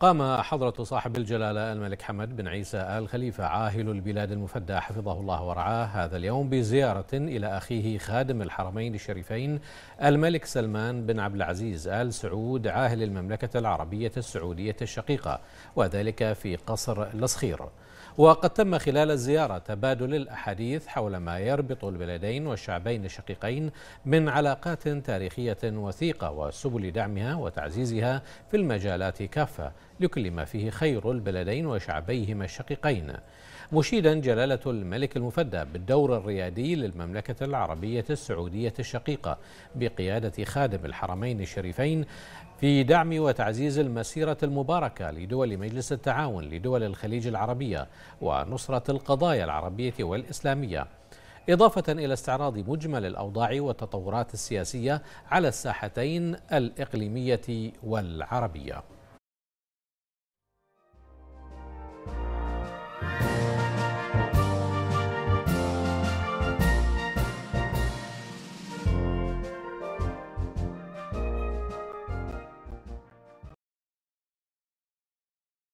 قام حضرة صاحب الجلالة الملك حمد بن عيسى آل خليفة عاهل البلاد المفدى حفظه الله ورعاه هذا اليوم بزيارة إلى أخيه خادم الحرمين الشريفين الملك سلمان بن عبد العزيز آل سعود عاهل المملكة العربية السعودية الشقيقة وذلك في قصر الصخير وقد تم خلال الزيارة تبادل الأحاديث حول ما يربط البلدين والشعبين الشقيقين من علاقات تاريخية وثيقة وسبل دعمها وتعزيزها في المجالات كافة لكل ما فيه خير البلدين وشعبيهما الشقيقين مشيدا جلالة الملك المفدى بالدور الريادي للمملكة العربية السعودية الشقيقة بقيادة خادم الحرمين الشريفين في دعم وتعزيز المسيرة المباركة لدول مجلس التعاون لدول الخليج العربية ونصرة القضايا العربية والإسلامية إضافة إلى استعراض مجمل الأوضاع والتطورات السياسية على الساحتين الإقليمية والعربية